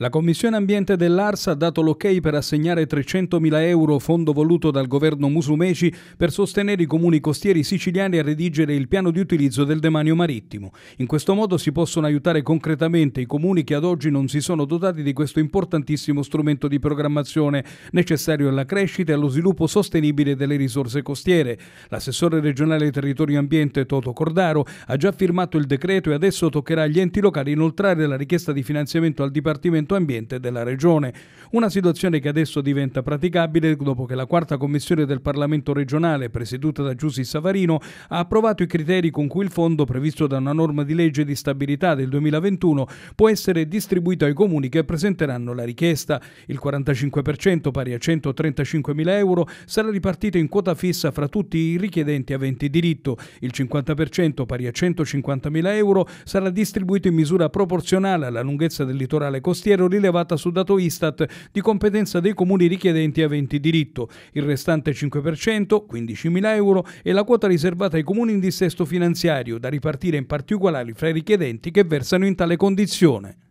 La Commissione Ambiente dell'Arsa ha dato l'ok per assegnare 300.000 euro fondo voluto dal governo Musumeci per sostenere i comuni costieri siciliani a redigere il piano di utilizzo del demanio marittimo. In questo modo si possono aiutare concretamente i comuni che ad oggi non si sono dotati di questo importantissimo strumento di programmazione necessario alla crescita e allo sviluppo sostenibile delle risorse costiere. L'assessore regionale territorio e ambiente Toto Cordaro ha già firmato il decreto e adesso toccherà agli enti locali inoltrare la richiesta di finanziamento al Dipartimento Dipartimento Ambiente della Regione. Una situazione che adesso diventa praticabile dopo che la quarta commissione del Parlamento regionale, presieduta da Giussi Savarino, ha approvato i criteri con cui il fondo previsto da una norma di legge di stabilità del 2021 può essere distribuito ai comuni che presenteranno la richiesta. Il 45% pari a 135.000 euro sarà ripartito in quota fissa fra tutti i richiedenti aventi diritto. Il 50% pari a 150.000 euro sarà distribuito in misura proporzionale alla lunghezza del litorale costiero ovvero rilevata su dato Istat di competenza dei comuni richiedenti aventi diritto, il restante 5%, 15.000 euro, è la quota riservata ai comuni in dissesto finanziario, da ripartire in particolare fra i richiedenti che versano in tale condizione.